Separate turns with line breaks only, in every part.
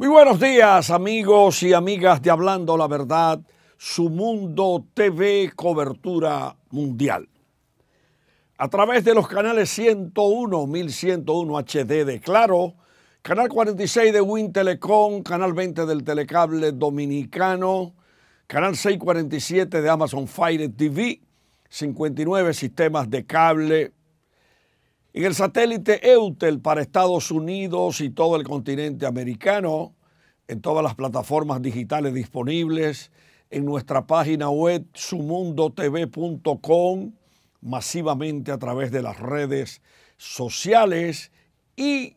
Muy buenos días amigos y amigas de Hablando la Verdad, su Mundo TV Cobertura Mundial. A través de los canales 101, 1101 HD de Claro, Canal 46 de WinTelecom, Canal 20 del Telecable Dominicano, Canal 647 de Amazon Fire TV, 59 sistemas de cable en el satélite Eutel para Estados Unidos y todo el continente americano, en todas las plataformas digitales disponibles, en nuestra página web sumundotv.com, masivamente a través de las redes sociales y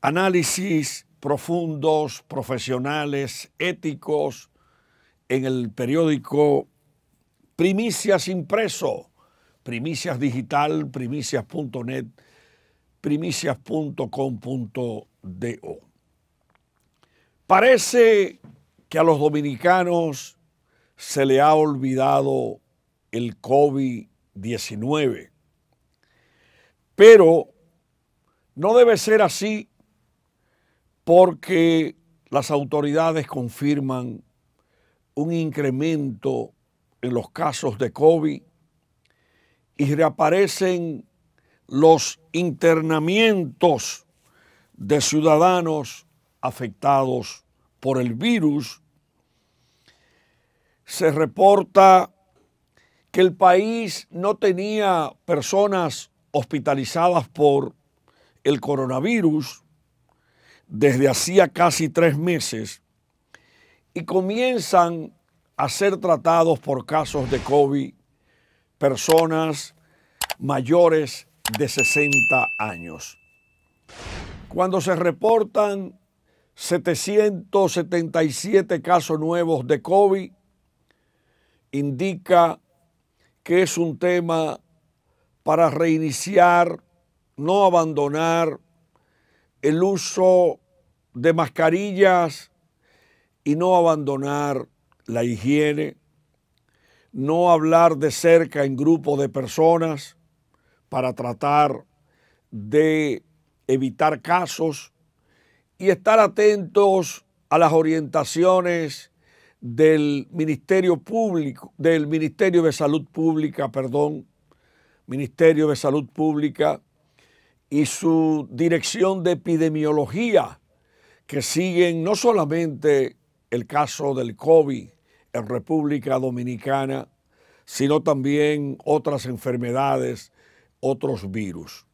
análisis profundos, profesionales, éticos, en el periódico Primicias Impreso Primicias Digital, primicias.net, primicias.com.do. Parece que a los dominicanos se le ha olvidado el COVID-19, pero no debe ser así porque las autoridades confirman un incremento en los casos de COVID y reaparecen los internamientos de ciudadanos afectados por el virus, se reporta que el país no tenía personas hospitalizadas por el coronavirus desde hacía casi tres meses y comienzan a ser tratados por casos de COVID personas mayores de 60 años. Cuando se reportan 777 casos nuevos de COVID, indica que es un tema para reiniciar, no abandonar el uso de mascarillas y no abandonar la higiene, no hablar de cerca en grupo de personas para tratar de evitar casos y estar atentos a las orientaciones del Ministerio Público, del Ministerio de Salud Pública, perdón, Ministerio de Salud Pública y su Dirección de Epidemiología, que siguen no solamente el caso del COVID, en República Dominicana, sino también otras enfermedades, otros virus.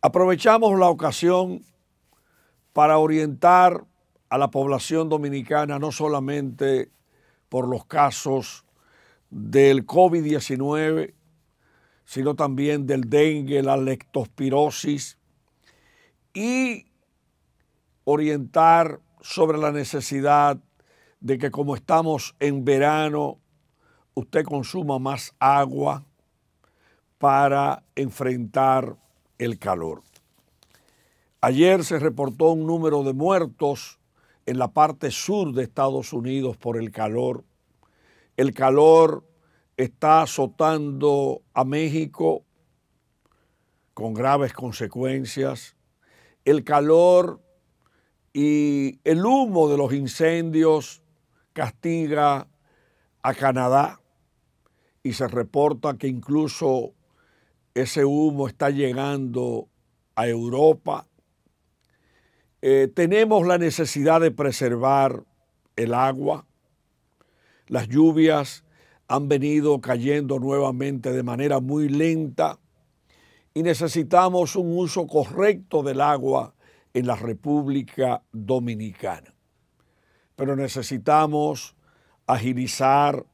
Aprovechamos la ocasión para orientar a la población dominicana no solamente por los casos del COVID-19, sino también del dengue, la lectospirosis, y orientar sobre la necesidad de que como estamos en verano, usted consuma más agua para enfrentar el calor. Ayer se reportó un número de muertos en la parte sur de Estados Unidos por el calor. El calor está azotando a México con graves consecuencias. El calor y el humo de los incendios castiga a Canadá y se reporta que incluso ese humo está llegando a Europa. Eh, tenemos la necesidad de preservar el agua. Las lluvias han venido cayendo nuevamente de manera muy lenta y necesitamos un uso correcto del agua en la República Dominicana pero necesitamos agilizar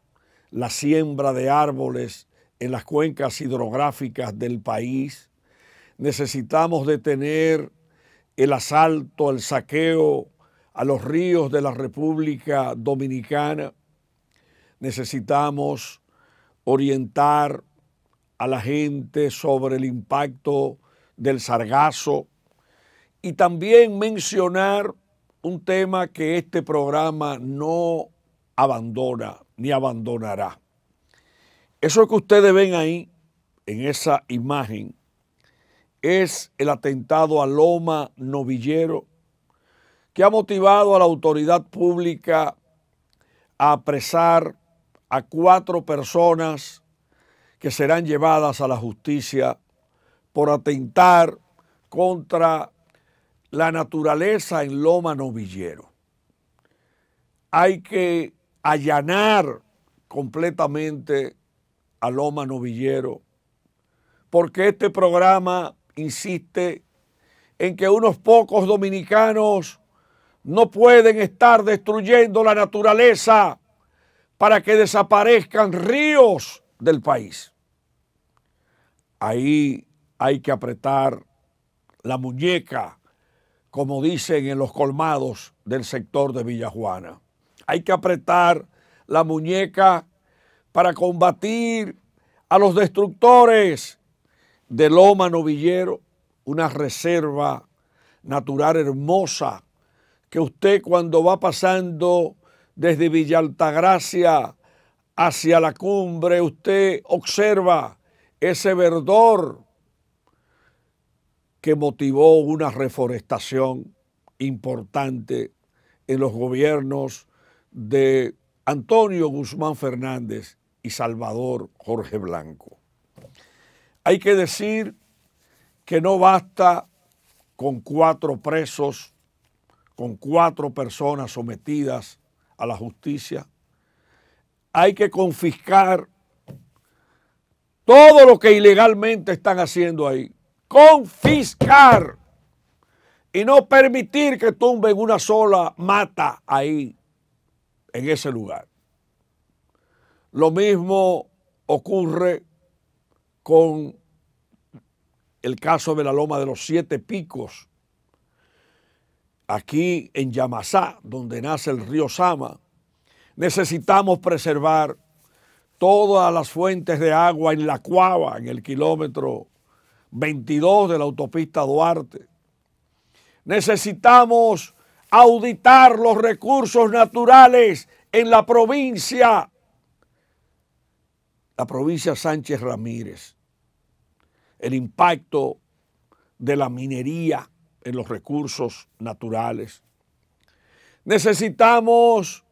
la siembra de árboles en las cuencas hidrográficas del país. Necesitamos detener el asalto, el saqueo a los ríos de la República Dominicana. Necesitamos orientar a la gente sobre el impacto del sargazo y también mencionar un tema que este programa no abandona ni abandonará. Eso que ustedes ven ahí, en esa imagen, es el atentado a Loma Novillero que ha motivado a la autoridad pública a apresar a cuatro personas que serán llevadas a la justicia por atentar contra la naturaleza en Loma Novillero. Hay que allanar completamente a Loma Novillero, porque este programa insiste en que unos pocos dominicanos no pueden estar destruyendo la naturaleza para que desaparezcan ríos del país. Ahí hay que apretar la muñeca como dicen en los colmados del sector de Villajuana. Hay que apretar la muñeca para combatir a los destructores de Loma Novillero, una reserva natural hermosa que usted cuando va pasando desde Villa Altagracia hacia la cumbre, usted observa ese verdor que motivó una reforestación importante en los gobiernos de Antonio Guzmán Fernández y Salvador Jorge Blanco. Hay que decir que no basta con cuatro presos, con cuatro personas sometidas a la justicia. Hay que confiscar todo lo que ilegalmente están haciendo ahí confiscar y no permitir que tumben una sola mata ahí, en ese lugar. Lo mismo ocurre con el caso de la Loma de los Siete Picos, aquí en Yamasá, donde nace el río Sama. Necesitamos preservar todas las fuentes de agua en la cuava, en el kilómetro 22 de la autopista Duarte. Necesitamos auditar los recursos naturales en la provincia, la provincia Sánchez Ramírez, el impacto de la minería en los recursos naturales. Necesitamos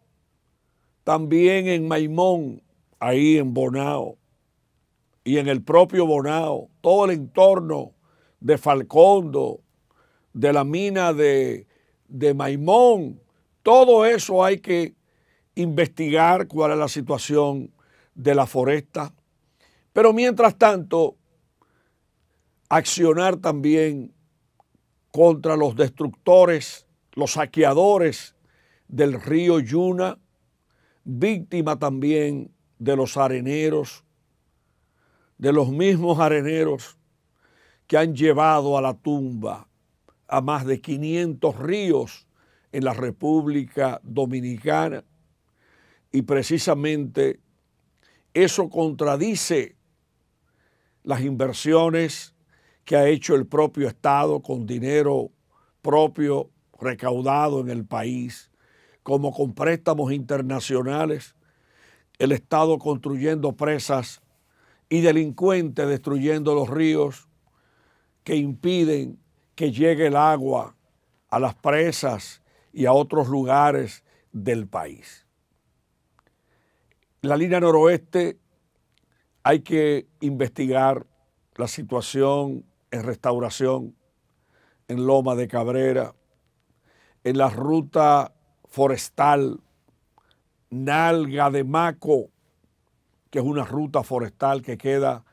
también en Maimón, ahí en Bonao, y en el propio Bonao, todo el entorno de Falcondo, de la mina de, Maimón, todo eso hay que investigar cuál es la situación de la foresta. Pero mientras tanto, accionar también contra los destructores, los saqueadores del río Yuna, víctima también de los areneros, de los mismos areneros que han llevado a la tumba a más de 500 ríos en la República Dominicana. Y precisamente eso contradice las inversiones que ha hecho el propio Estado con dinero propio recaudado en el país, como con préstamos internacionales, el Estado construyendo presas y delincuentes destruyendo los ríos que impiden que llegue el agua a las presas y a otros lugares del país. La línea noroeste hay que investigar la situación en restauración, en Loma de Cabrera, en la ruta forestal, Nalga de Maco, que es una ruta forestal que queda,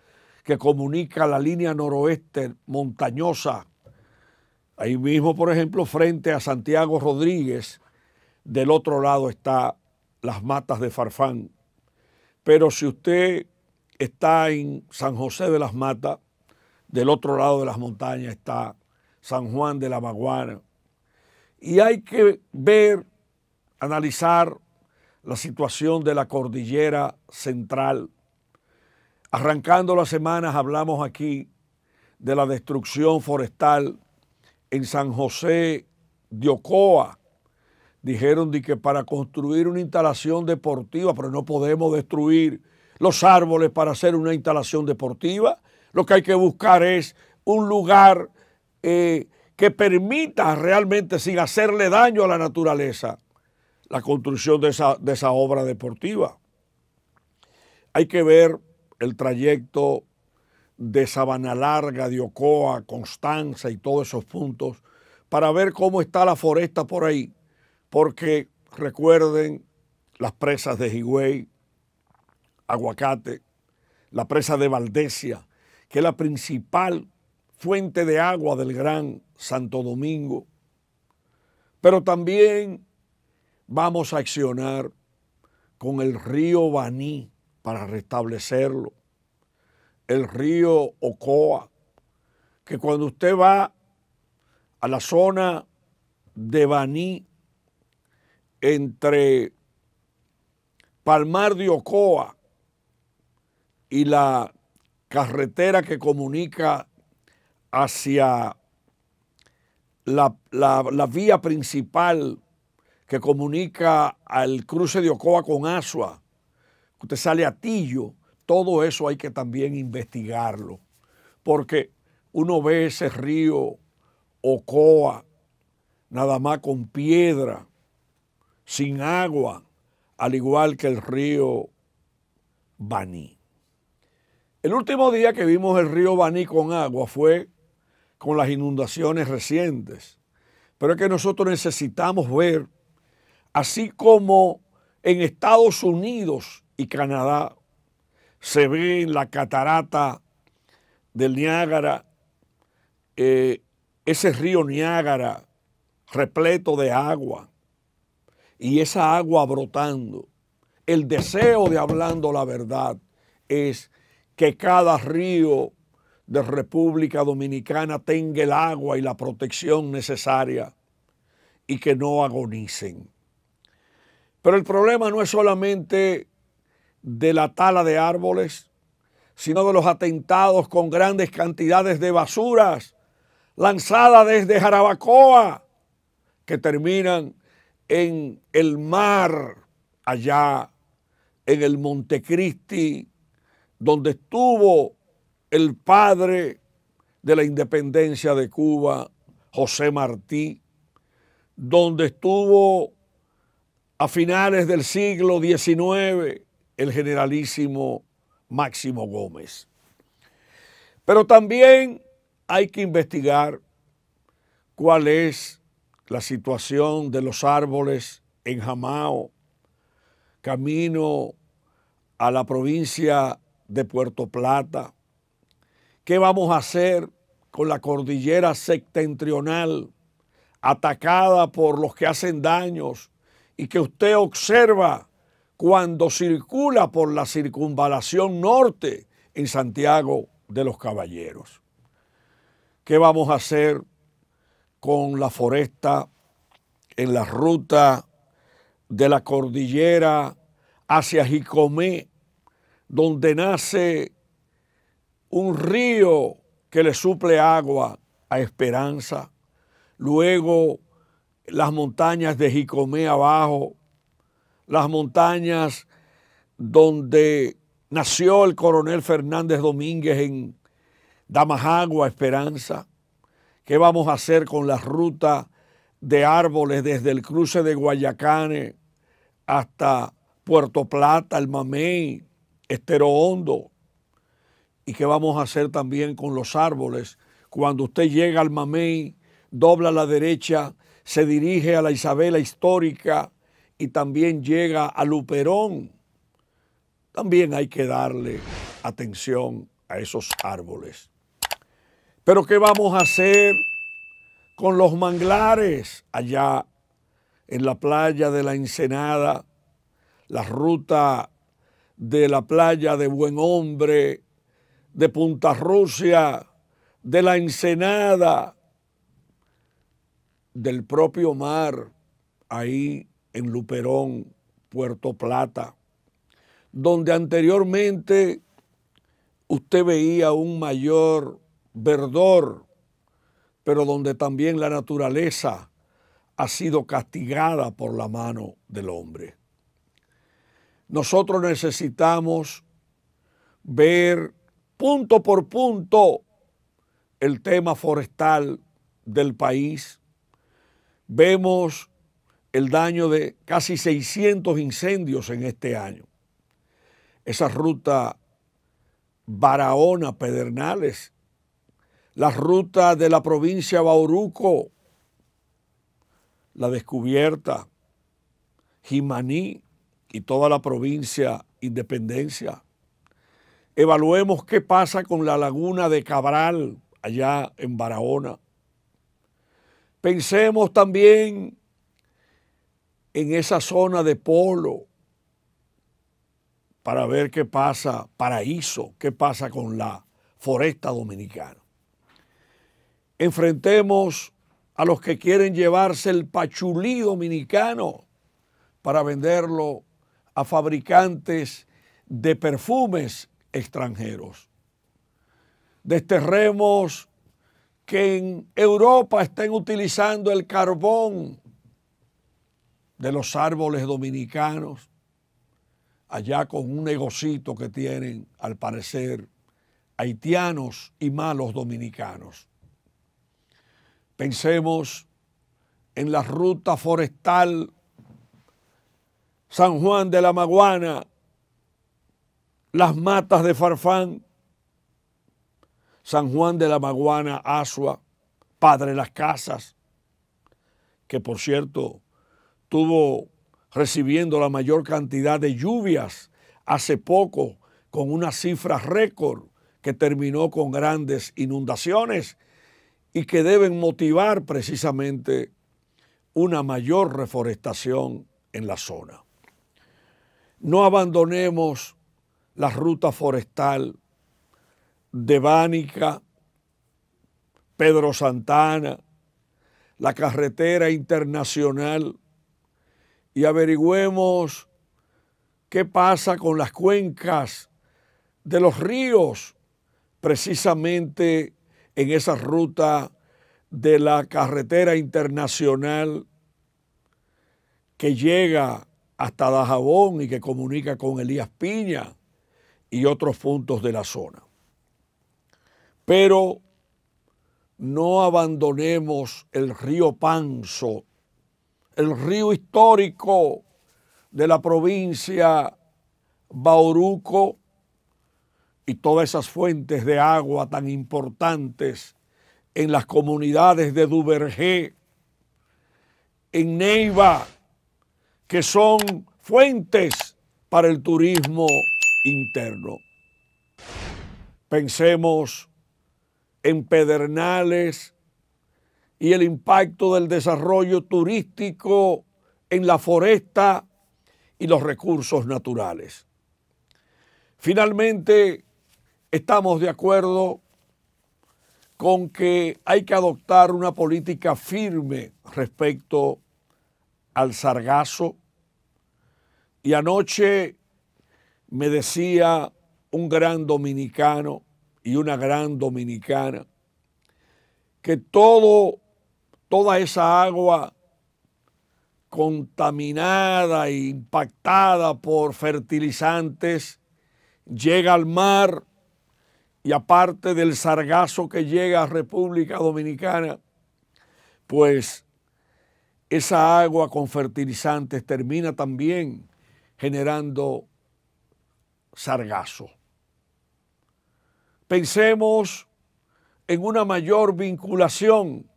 que comunica la línea noroeste montañosa. Ahí mismo, por ejemplo, frente a Santiago Rodríguez, del otro lado está las matas de Farfán. Pero si usted está en San José de las Matas, del otro lado de las montañas está San Juan de la Maguana. Y hay que ver, analizar la situación de la cordillera central. Arrancando las semanas hablamos aquí de la destrucción forestal en San José de Ocoa. Dijeron de que para construir una instalación deportiva, pero no podemos destruir los árboles para hacer una instalación deportiva. Lo que hay que buscar es un lugar eh, que permita realmente, sin hacerle daño a la naturaleza, la construcción de esa, obra deportiva. Hay que ver el trayecto de Sabana Larga, de Ocoa, Constanza y todos esos puntos para ver cómo está la foresta por ahí, porque recuerden las presas de Higüey, Aguacate, la presa de Valdesia, que es la principal fuente de agua del Gran Santo Domingo, pero también Vamos a accionar con el río Baní para restablecerlo, el río Ocoa, que cuando usted va a la zona de Baní, entre Palmar de Ocoa y la carretera que comunica hacia la, la vía principal que comunica al cruce de Ocoa con Asua, usted sale a Tillo, todo eso hay que también investigarlo, porque uno ve ese río Ocoa nada más con piedra, sin agua, al igual que el río Baní. El último día que vimos el río Baní con agua fue con las inundaciones recientes, pero es que nosotros necesitamos ver así como en Estados Unidos y Canadá se ve en la catarata del Niágara, eh, ese río Niágara repleto de agua y esa agua brotando. El deseo de hablando la verdad es que cada río de República Dominicana tenga el agua y la protección necesaria y que no agonicen. Pero el problema no es solamente de la tala de árboles, sino de los atentados con grandes cantidades de basuras lanzadas desde Jarabacoa que terminan en el mar allá en el Montecristi, donde estuvo el padre de la independencia de Cuba, José Martí, donde estuvo a finales del siglo XIX, el generalísimo Máximo Gómez. Pero también hay que investigar cuál es la situación de los árboles en Jamao, camino a la provincia de Puerto Plata. ¿Qué vamos a hacer con la cordillera septentrional atacada por los que hacen daños y que usted observa cuando circula por la circunvalación norte en Santiago de los Caballeros. ¿Qué vamos a hacer con la foresta en la ruta de la cordillera hacia Jicomé, donde nace un río que le suple agua a Esperanza, luego las montañas de Jicomé abajo, las montañas donde nació el coronel Fernández Domínguez en Damajagua, Esperanza. ¿Qué vamos a hacer con la ruta de árboles desde el cruce de Guayacane hasta Puerto Plata, El Mamey, Estero Hondo? ¿Y qué vamos a hacer también con los árboles? Cuando usted llega al Mamey, dobla a la derecha se dirige a la Isabela histórica y también llega a Luperón. También hay que darle atención a esos árboles. Pero ¿qué vamos a hacer con los manglares allá en la playa de la Ensenada, la ruta de la playa de Buen Hombre, de Punta Rusia, de la Ensenada, del propio mar, ahí en Luperón, Puerto Plata, donde anteriormente usted veía un mayor verdor, pero donde también la naturaleza ha sido castigada por la mano del hombre. Nosotros necesitamos ver punto por punto el tema forestal del país, Vemos el daño de casi 600 incendios en este año. Esa ruta Barahona-Pedernales, la ruta de la provincia Bauruco, la descubierta, Jimaní y toda la provincia Independencia. Evaluemos qué pasa con la laguna de Cabral allá en Barahona. Pensemos también en esa zona de polo para ver qué pasa, paraíso, qué pasa con la foresta dominicana. Enfrentemos a los que quieren llevarse el pachulí dominicano para venderlo a fabricantes de perfumes extranjeros. Desterremos que en Europa estén utilizando el carbón de los árboles dominicanos, allá con un negocito que tienen, al parecer, haitianos y malos dominicanos. Pensemos en la ruta forestal San Juan de la Maguana, las matas de Farfán, San Juan de la Maguana, Asua, Padre Las Casas, que por cierto tuvo recibiendo la mayor cantidad de lluvias hace poco, con una cifra récord que terminó con grandes inundaciones y que deben motivar precisamente una mayor reforestación en la zona. No abandonemos la ruta forestal de Pedro Santana, la carretera internacional y averigüemos qué pasa con las cuencas de los ríos, precisamente en esa ruta de la carretera internacional que llega hasta Dajabón y que comunica con Elías Piña y otros puntos de la zona. Pero no abandonemos el río Panzo, el río histórico de la provincia Bauruco y todas esas fuentes de agua tan importantes en las comunidades de Duvergé, en Neiva, que son fuentes para el turismo interno. Pensemos en Pedernales y el impacto del desarrollo turístico en la foresta y los recursos naturales. Finalmente, estamos de acuerdo con que hay que adoptar una política firme respecto al sargazo. Y anoche me decía un gran dominicano, y una gran dominicana, que todo, toda esa agua contaminada e impactada por fertilizantes llega al mar y aparte del sargazo que llega a República Dominicana, pues esa agua con fertilizantes termina también generando sargazo. Pensemos en una mayor vinculación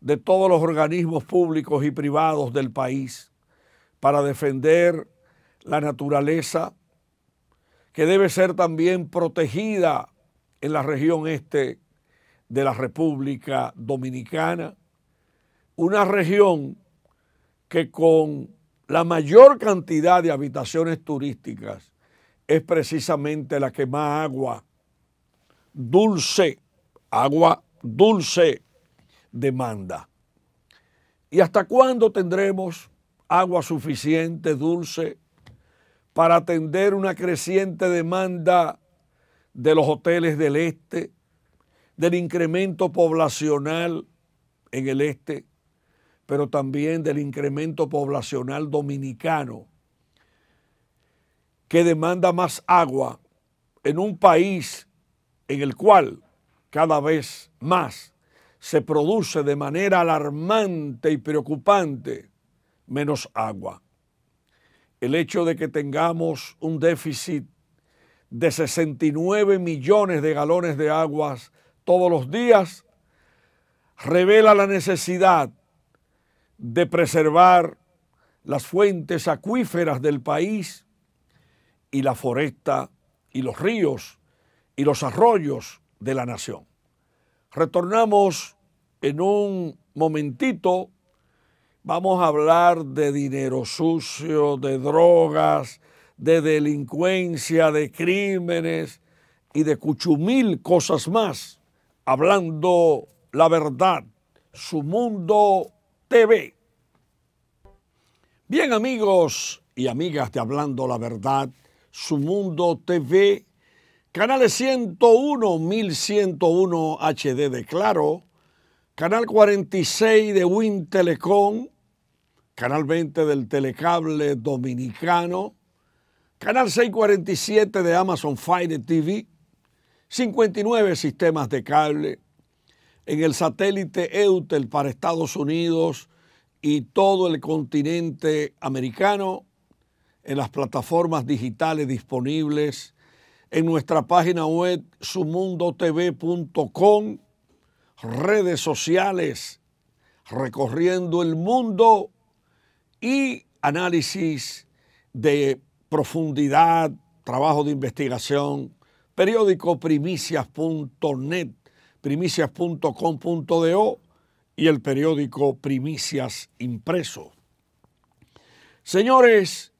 de todos los organismos públicos y privados del país para defender la naturaleza que debe ser también protegida en la región este de la República Dominicana, una región que con la mayor cantidad de habitaciones turísticas es precisamente la que más agua dulce, agua dulce demanda. ¿Y hasta cuándo tendremos agua suficiente, dulce, para atender una creciente demanda de los hoteles del este, del incremento poblacional en el este, pero también del incremento poblacional dominicano, que demanda más agua en un país en el cual cada vez más se produce de manera alarmante y preocupante menos agua. El hecho de que tengamos un déficit de 69 millones de galones de aguas todos los días revela la necesidad de preservar las fuentes acuíferas del país y la foresta y los ríos y los arroyos de la nación. Retornamos en un momentito. Vamos a hablar de dinero sucio, de drogas, de delincuencia, de crímenes y de cuchumil cosas más. Hablando la verdad, su mundo TV. Bien amigos y amigas de Hablando la verdad, su mundo TV Canales 101, 1101 HD de Claro. Canal 46 de Win Telecom. Canal 20 del Telecable Dominicano. Canal 647 de Amazon Fire TV. 59 sistemas de cable. En el satélite Eutel para Estados Unidos y todo el continente americano. En las plataformas digitales disponibles en nuestra página web sumundotv.com, redes sociales, recorriendo el mundo y análisis de profundidad, trabajo de investigación, periódico primicias.net, primicias.com.do y el periódico Primicias impreso. Señores,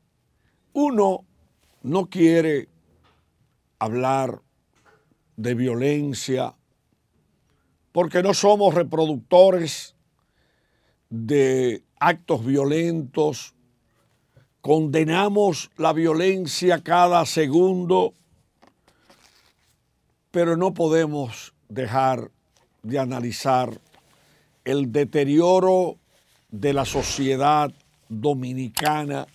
uno no quiere hablar de violencia, porque no somos reproductores de actos violentos, condenamos la violencia cada segundo, pero no podemos dejar de analizar el deterioro de la sociedad dominicana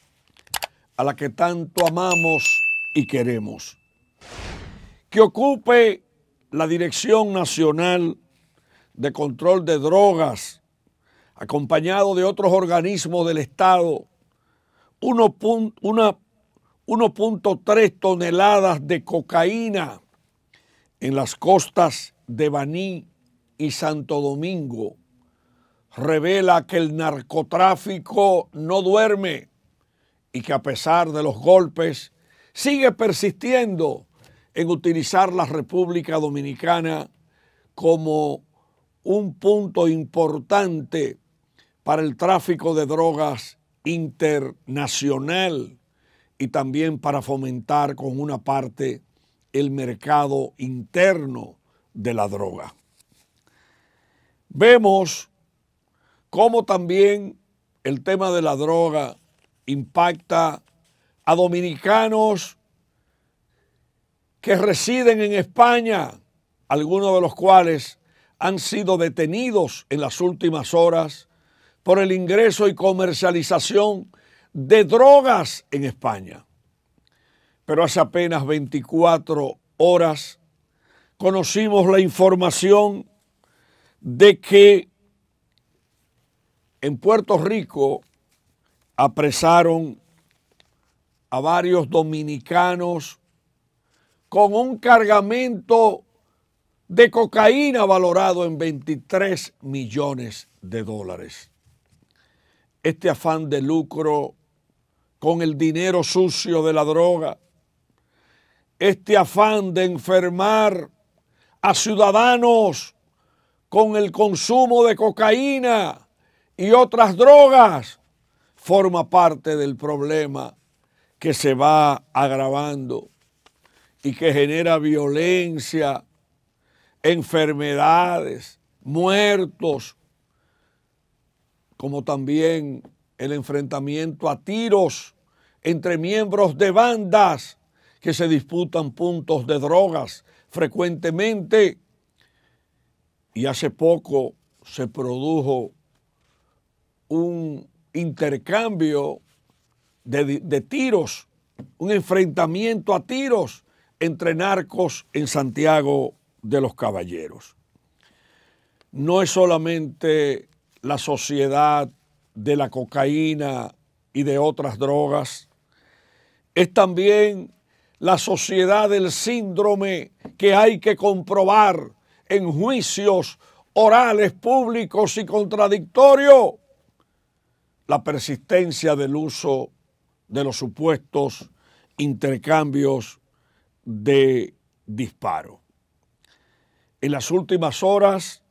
a la que tanto amamos y queremos que ocupe la Dirección Nacional de Control de Drogas, acompañado de otros organismos del Estado, 1.3 toneladas de cocaína en las costas de Baní y Santo Domingo, revela que el narcotráfico no duerme y que a pesar de los golpes sigue persistiendo en utilizar la República Dominicana como un punto importante para el tráfico de drogas internacional y también para fomentar con una parte el mercado interno de la droga. Vemos cómo también el tema de la droga impacta a dominicanos que residen en España, algunos de los cuales han sido detenidos en las últimas horas por el ingreso y comercialización de drogas en España. Pero hace apenas 24 horas conocimos la información de que en Puerto Rico apresaron a varios dominicanos con un cargamento de cocaína valorado en 23 millones de dólares. Este afán de lucro con el dinero sucio de la droga, este afán de enfermar a ciudadanos con el consumo de cocaína y otras drogas, forma parte del problema que se va agravando y que genera violencia, enfermedades, muertos, como también el enfrentamiento a tiros entre miembros de bandas que se disputan puntos de drogas frecuentemente. Y hace poco se produjo un intercambio de, tiros, un enfrentamiento a tiros entre narcos en Santiago de los Caballeros. No es solamente la sociedad de la cocaína y de otras drogas, es también la sociedad del síndrome que hay que comprobar en juicios orales públicos y contradictorios, la persistencia del uso de los supuestos intercambios de disparo. En las últimas horas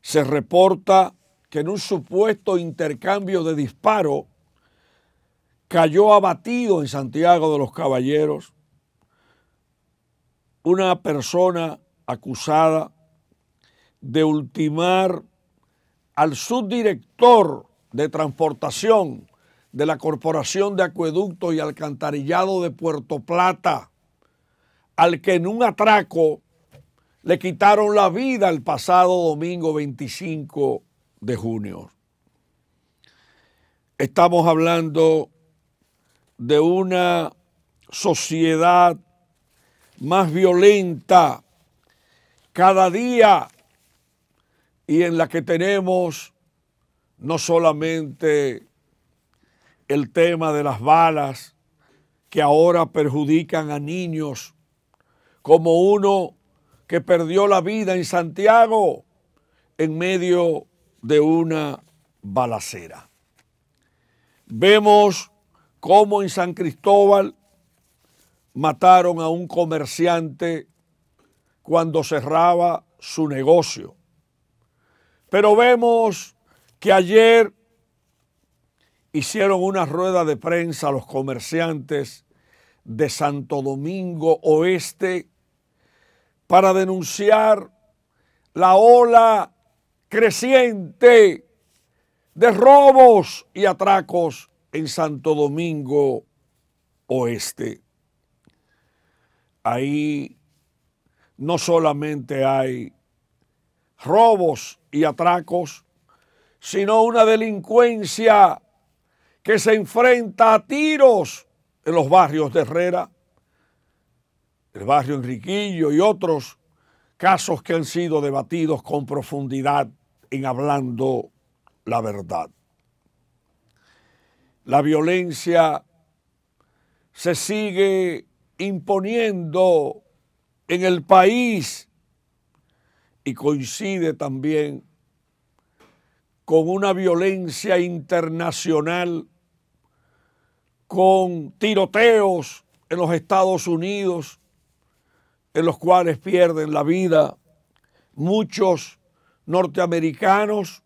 se reporta que en un supuesto intercambio de disparo cayó abatido en Santiago de los Caballeros una persona acusada de ultimar al subdirector de transportación de la Corporación de Acueducto y Alcantarillado de Puerto Plata, al que en un atraco le quitaron la vida el pasado domingo 25 de junio. Estamos hablando de una sociedad más violenta cada día y en la que tenemos no solamente el tema de las balas que ahora perjudican a niños como uno que perdió la vida en Santiago en medio de una balacera. Vemos cómo en San Cristóbal mataron a un comerciante cuando cerraba su negocio. Pero vemos que ayer hicieron una rueda de prensa los comerciantes de Santo Domingo Oeste para denunciar la ola creciente de robos y atracos en Santo Domingo Oeste. Ahí no solamente hay robos y atracos, sino una delincuencia que se enfrenta a tiros en los barrios de Herrera el barrio Enriquillo y otros casos que han sido debatidos con profundidad en hablando la verdad. La violencia se sigue imponiendo en el país y coincide también con una violencia internacional, con tiroteos en los Estados Unidos, en los cuales pierden la vida muchos norteamericanos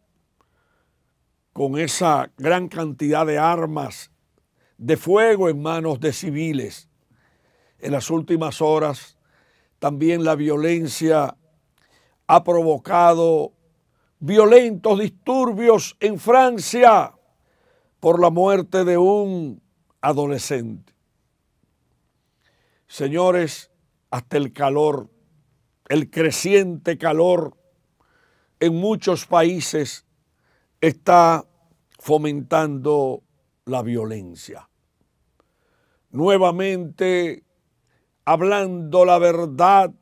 con esa gran cantidad de armas de fuego en manos de civiles. En las últimas horas también la violencia ha provocado violentos disturbios en Francia por la muerte de un adolescente. Señores, hasta el calor, el creciente calor en muchos países está fomentando la violencia. Nuevamente, hablando la verdad,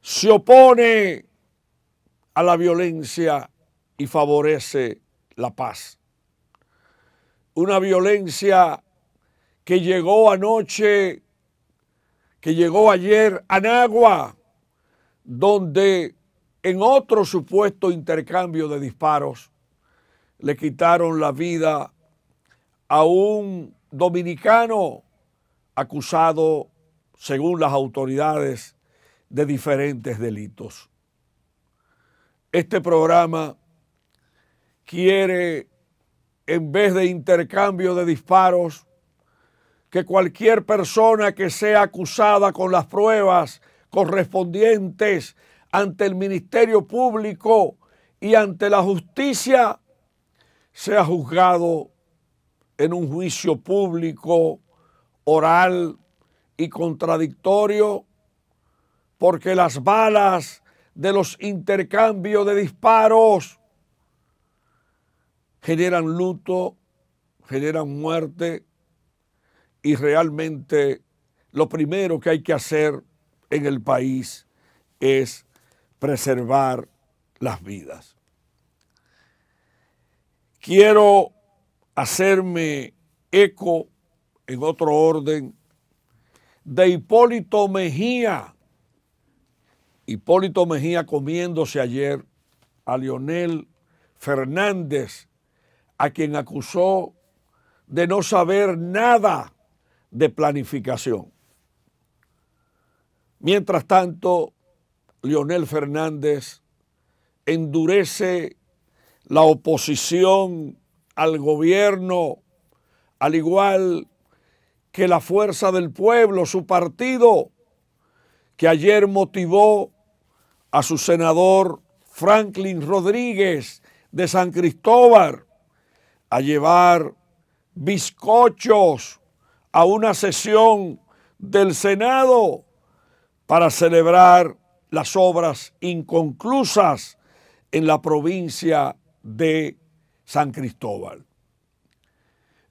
se opone a la violencia y favorece la paz. Una violencia que llegó anoche que llegó ayer a Nagua, donde en otro supuesto intercambio de disparos le quitaron la vida a un dominicano acusado, según las autoridades, de diferentes delitos. Este programa quiere, en vez de intercambio de disparos, que cualquier persona que sea acusada con las pruebas correspondientes ante el Ministerio Público y ante la justicia sea juzgado en un juicio público, oral y contradictorio, porque las balas de los intercambios de disparos generan luto, generan muerte y realmente lo primero que hay que hacer en el país es preservar las vidas. Quiero hacerme eco en otro orden de Hipólito Mejía. Hipólito Mejía comiéndose ayer a Lionel Fernández, a quien acusó de no saber nada de planificación. Mientras tanto, Leonel Fernández endurece la oposición al gobierno, al igual que la fuerza del pueblo, su partido, que ayer motivó a su senador Franklin Rodríguez de San Cristóbal a llevar bizcochos a una sesión del Senado para celebrar las obras inconclusas en la provincia de San Cristóbal.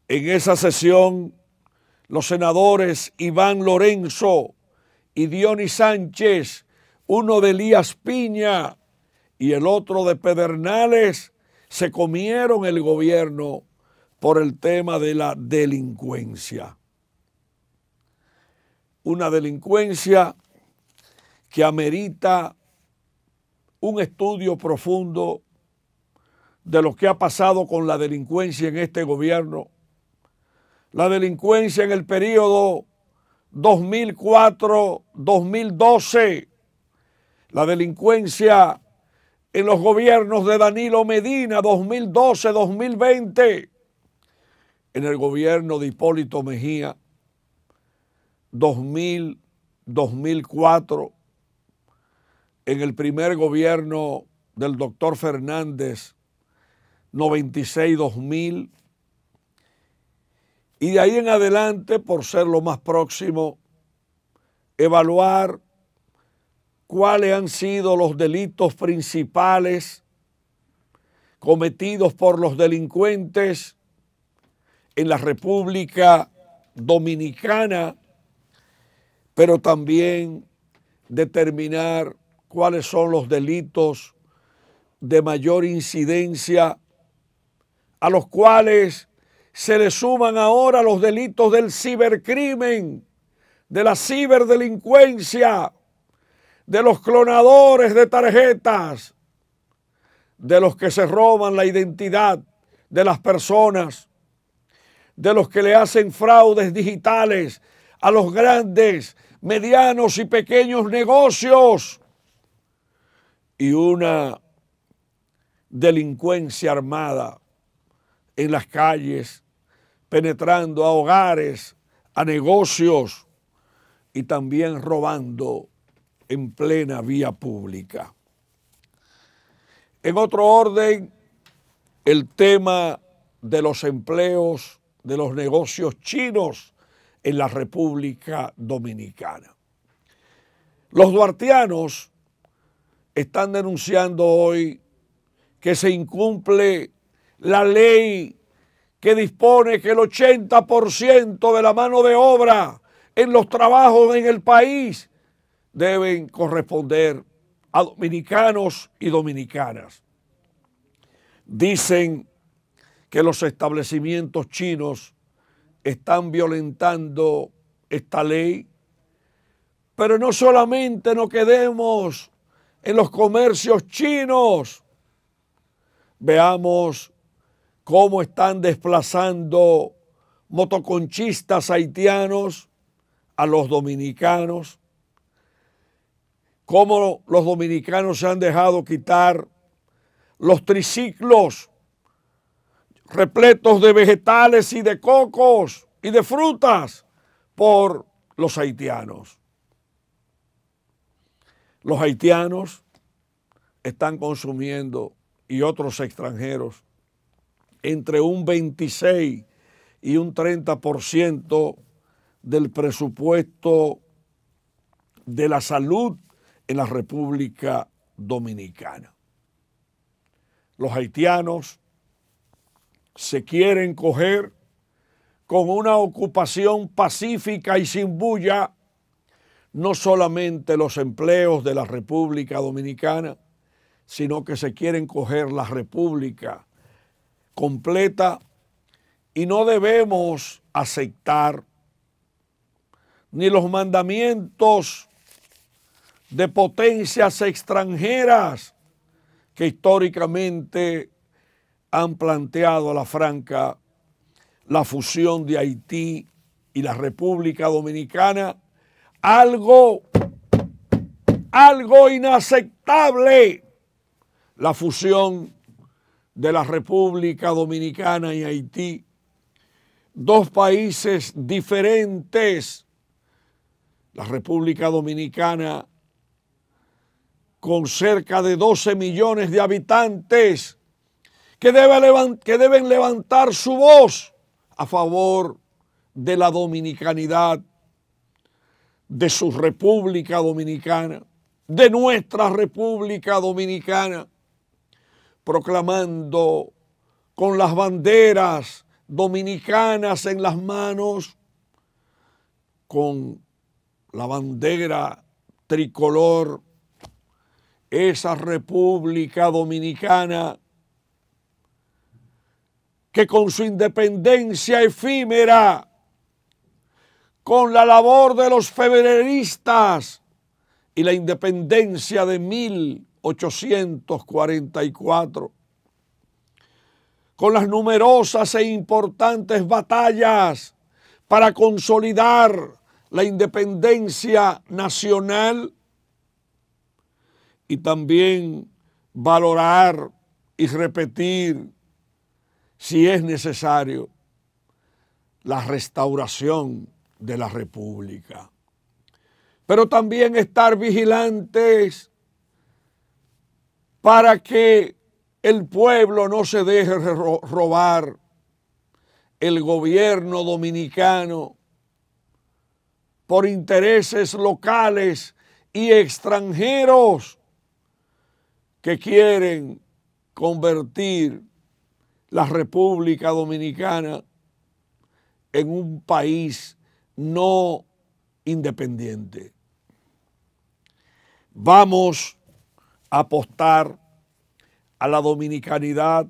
En esa sesión, los senadores Iván Lorenzo y Dionis Sánchez, uno de Elías Piña y el otro de Pedernales, se comieron el gobierno por el tema de la delincuencia una delincuencia que amerita un estudio profundo de lo que ha pasado con la delincuencia en este gobierno. La delincuencia en el periodo 2004-2012, la delincuencia en los gobiernos de Danilo Medina 2012-2020, en el gobierno de Hipólito Mejía 2000, 2004, en el primer gobierno del doctor Fernández, 96-2000, y de ahí en adelante, por ser lo más próximo, evaluar cuáles han sido los delitos principales cometidos por los delincuentes en la República Dominicana pero también determinar cuáles son los delitos de mayor incidencia a los cuales se le suman ahora los delitos del cibercrimen, de la ciberdelincuencia, de los clonadores de tarjetas, de los que se roban la identidad de las personas, de los que le hacen fraudes digitales a los grandes medianos y pequeños negocios y una delincuencia armada en las calles, penetrando a hogares, a negocios y también robando en plena vía pública. En otro orden, el tema de los empleos de los negocios chinos en la República Dominicana. Los duartianos están denunciando hoy que se incumple la ley que dispone que el 80% de la mano de obra en los trabajos en el país deben corresponder a dominicanos y dominicanas. Dicen que los establecimientos chinos están violentando esta ley. Pero no solamente nos quedemos en los comercios chinos. Veamos cómo están desplazando motoconchistas haitianos a los dominicanos, cómo los dominicanos se han dejado quitar los triciclos repletos de vegetales y de cocos y de frutas por los haitianos. Los haitianos están consumiendo y otros extranjeros entre un 26 y un 30% del presupuesto de la salud en la República Dominicana. Los haitianos se quieren coger con una ocupación pacífica y sin bulla no solamente los empleos de la República Dominicana, sino que se quieren coger la República completa y no debemos aceptar ni los mandamientos de potencias extranjeras que históricamente han planteado a la franca la fusión de Haití y la República Dominicana, algo, algo inaceptable, la fusión de la República Dominicana y Haití, dos países diferentes, la República Dominicana con cerca de 12 millones de habitantes, que, que deben levantar su voz a favor de la dominicanidad, de su República Dominicana, de nuestra República Dominicana, proclamando con las banderas dominicanas en las manos, con la bandera tricolor, esa República Dominicana que con su independencia efímera, con la labor de los febreristas y la independencia de 1844, con las numerosas e importantes batallas para consolidar la independencia nacional y también valorar y repetir si es necesario, la restauración de la República. Pero también estar vigilantes para que el pueblo no se deje robar el gobierno dominicano por intereses locales y extranjeros que quieren convertir la República Dominicana en un país no independiente. Vamos a apostar a la dominicanidad,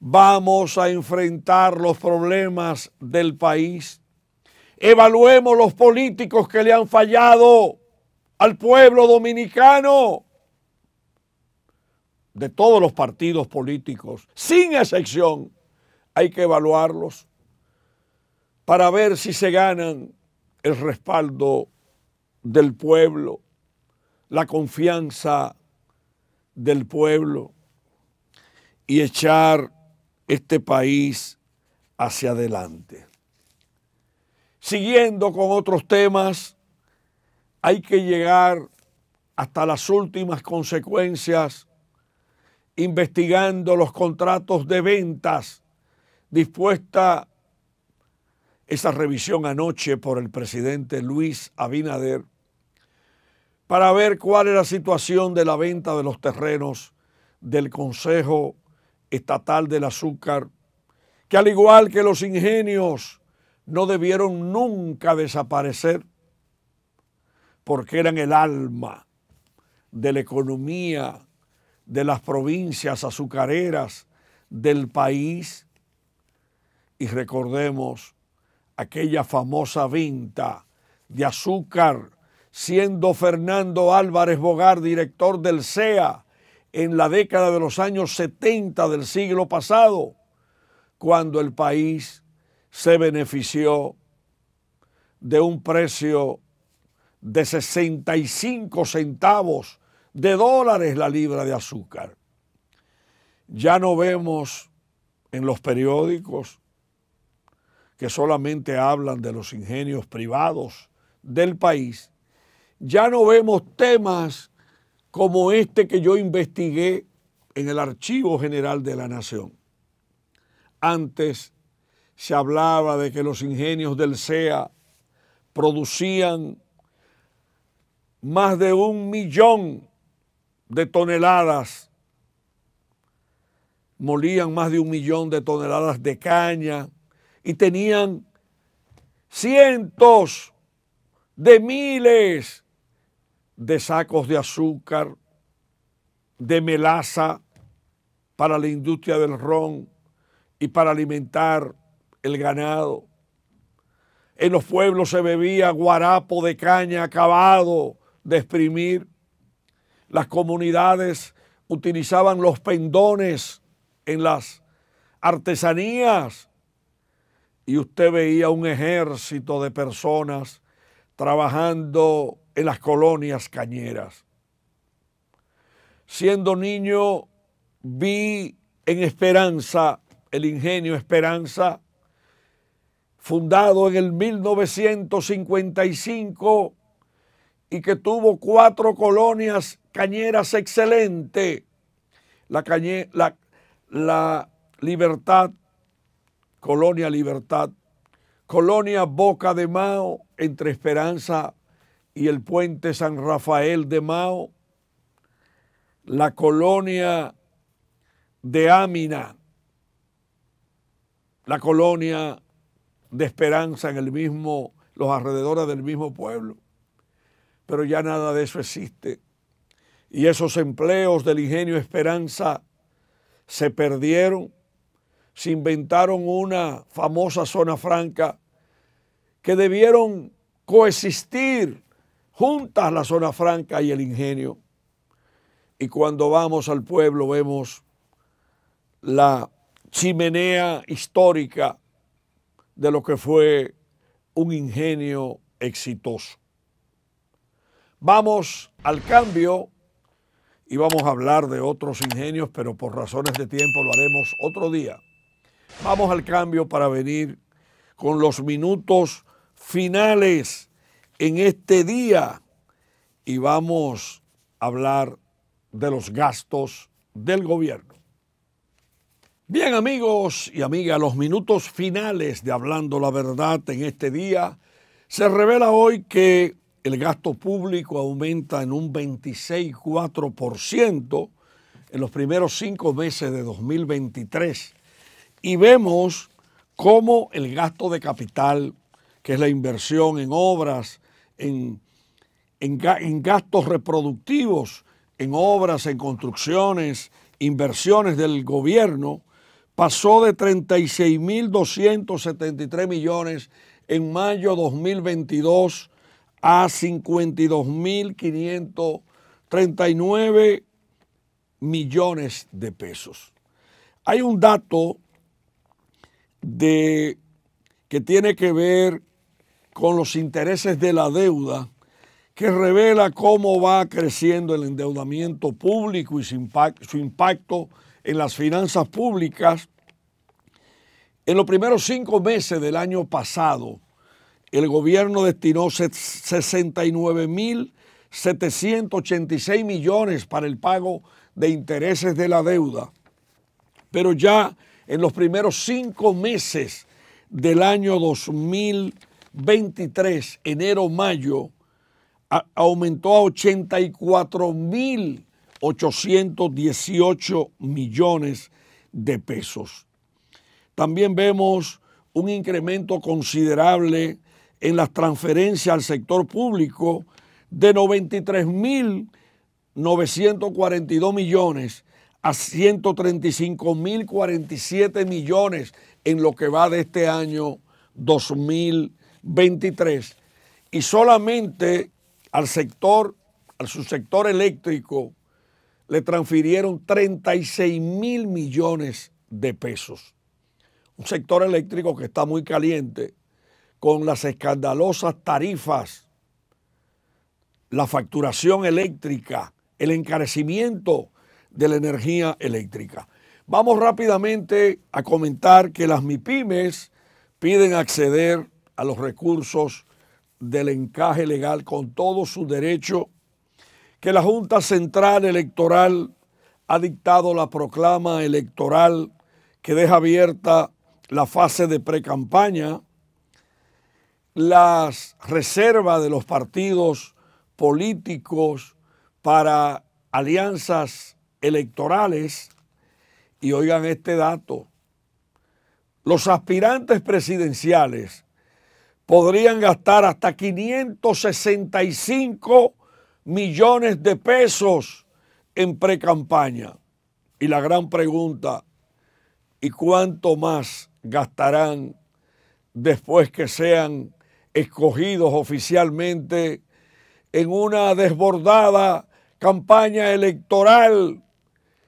vamos a enfrentar los problemas del país, evaluemos los políticos que le han fallado al pueblo dominicano de todos los partidos políticos, sin excepción, hay que evaluarlos para ver si se ganan el respaldo del pueblo, la confianza del pueblo y echar este país hacia adelante. Siguiendo con otros temas, hay que llegar hasta las últimas consecuencias investigando los contratos de ventas dispuesta esa revisión anoche por el presidente Luis Abinader para ver cuál era la situación de la venta de los terrenos del Consejo Estatal del Azúcar, que al igual que los ingenios no debieron nunca desaparecer porque eran el alma de la economía de las provincias azucareras del país. Y recordemos aquella famosa vinta de azúcar, siendo Fernando Álvarez Bogar director del CEA en la década de los años 70 del siglo pasado, cuando el país se benefició de un precio de 65 centavos de dólares la libra de azúcar. Ya no vemos en los periódicos que solamente hablan de los ingenios privados del país, ya no vemos temas como este que yo investigué en el Archivo General de la Nación. Antes se hablaba de que los ingenios del CEA producían más de un millón de toneladas. Molían más de un millón de toneladas de caña y tenían cientos de miles de sacos de azúcar, de melaza para la industria del ron y para alimentar el ganado. En los pueblos se bebía guarapo de caña acabado de exprimir. Las comunidades utilizaban los pendones en las artesanías y usted veía un ejército de personas trabajando en las colonias cañeras. Siendo niño vi en Esperanza, el ingenio Esperanza, fundado en el 1955 y que tuvo cuatro colonias Cañeras excelente. La, cañe, la, libertad, colonia libertad, colonia Boca de Mao, entre Esperanza y el puente San Rafael de Mao, la colonia de Amina, la colonia de Esperanza en el mismo, los alrededores del mismo pueblo. Pero ya nada de eso existe y esos empleos del ingenio Esperanza se perdieron. Se inventaron una famosa zona franca que debieron coexistir juntas la zona franca y el ingenio. Y cuando vamos al pueblo vemos la chimenea histórica de lo que fue un ingenio exitoso. Vamos al cambio y vamos a hablar de otros ingenios, pero por razones de tiempo lo haremos otro día. Vamos al cambio para venir con los minutos finales en este día y vamos a hablar de los gastos del gobierno. Bien amigos y amigas, los minutos finales de Hablando la Verdad en este día, se revela hoy que el gasto público aumenta en un 26,4% en los primeros cinco meses de 2023. Y vemos cómo el gasto de capital, que es la inversión en obras, en, en, gastos reproductivos, en obras, en construcciones, inversiones del gobierno, pasó de 36.273 millones en mayo de 2022 a 52.539 millones de pesos. Hay un dato de, que tiene que ver con los intereses de la deuda que revela cómo va creciendo el endeudamiento público y su impacto en las finanzas públicas. En los primeros cinco meses del año pasado, el gobierno destinó 69.786 millones para el pago de intereses de la deuda. Pero ya en los primeros cinco meses del año 2023, enero-mayo, aumentó a 84.818 millones de pesos. También vemos un incremento considerable en las transferencias al sector público de 93.942 millones a 135.047 millones en lo que va de este año 2023. Y solamente al sector, al subsector eléctrico, le transfirieron 36 mil millones de pesos. Un sector eléctrico que está muy caliente con las escandalosas tarifas, la facturación eléctrica, el encarecimiento de la energía eléctrica. Vamos rápidamente a comentar que las MIPIMES piden acceder a los recursos del encaje legal con todo su derecho, que la Junta Central Electoral ha dictado la proclama electoral que deja abierta la fase de precampaña, las reservas de los partidos políticos para alianzas electorales. Y oigan este dato, los aspirantes presidenciales podrían gastar hasta 565 millones de pesos en precampaña. Y la gran pregunta, ¿y cuánto más gastarán después que sean escogidos oficialmente en una desbordada campaña electoral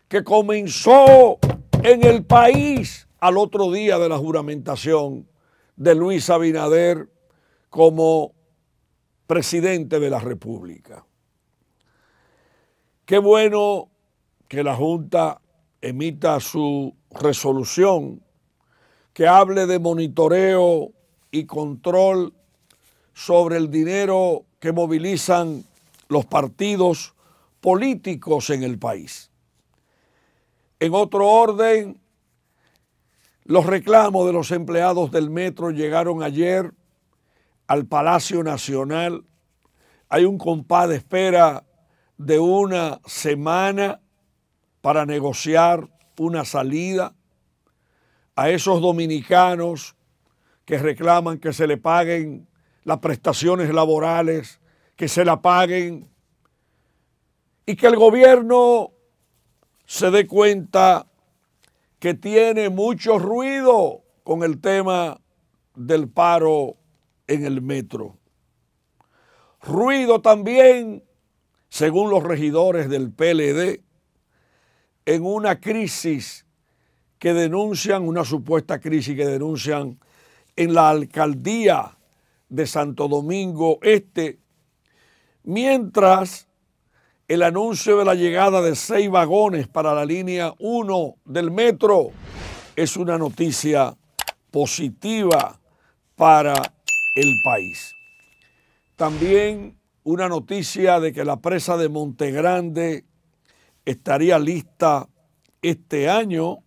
que comenzó en el país al otro día de la juramentación de Luis Abinader como presidente de la República. Qué bueno que la Junta emita su resolución que hable de monitoreo y control sobre el dinero que movilizan los partidos políticos en el país. En otro orden, los reclamos de los empleados del metro llegaron ayer al Palacio Nacional. Hay un compás de espera de una semana para negociar una salida a esos dominicanos que reclaman que se le paguen las prestaciones laborales, que se la paguen y que el gobierno se dé cuenta que tiene mucho ruido con el tema del paro en el metro. Ruido también, según los regidores del PLD, en una crisis que denuncian, una supuesta crisis que denuncian en la alcaldía de Santo Domingo Este, mientras el anuncio de la llegada de seis vagones para la línea 1 del metro es una noticia positiva para el país. También una noticia de que la presa de Montegrande estaría lista este año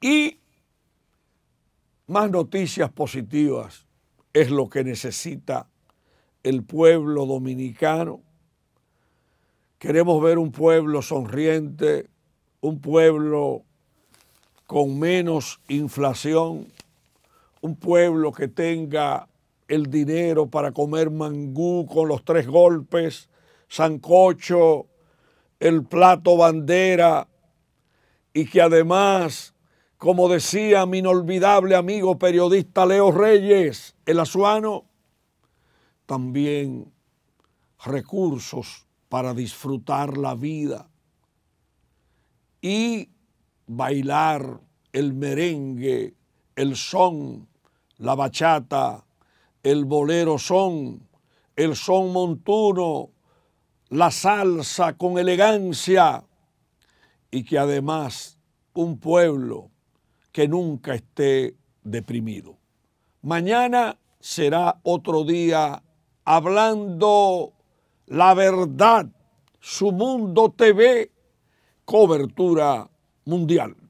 y más noticias positivas es lo que necesita el pueblo dominicano. Queremos ver un pueblo sonriente, un pueblo con menos inflación, un pueblo que tenga el dinero para comer mangú con los tres golpes, sancocho, el plato bandera y que además como decía mi inolvidable amigo periodista Leo Reyes, el azuano, también recursos para disfrutar la vida y bailar el merengue, el son, la bachata, el bolero son, el son montuno, la salsa con elegancia y que además un pueblo que nunca esté deprimido. Mañana será otro día hablando la verdad, su mundo TV, cobertura mundial.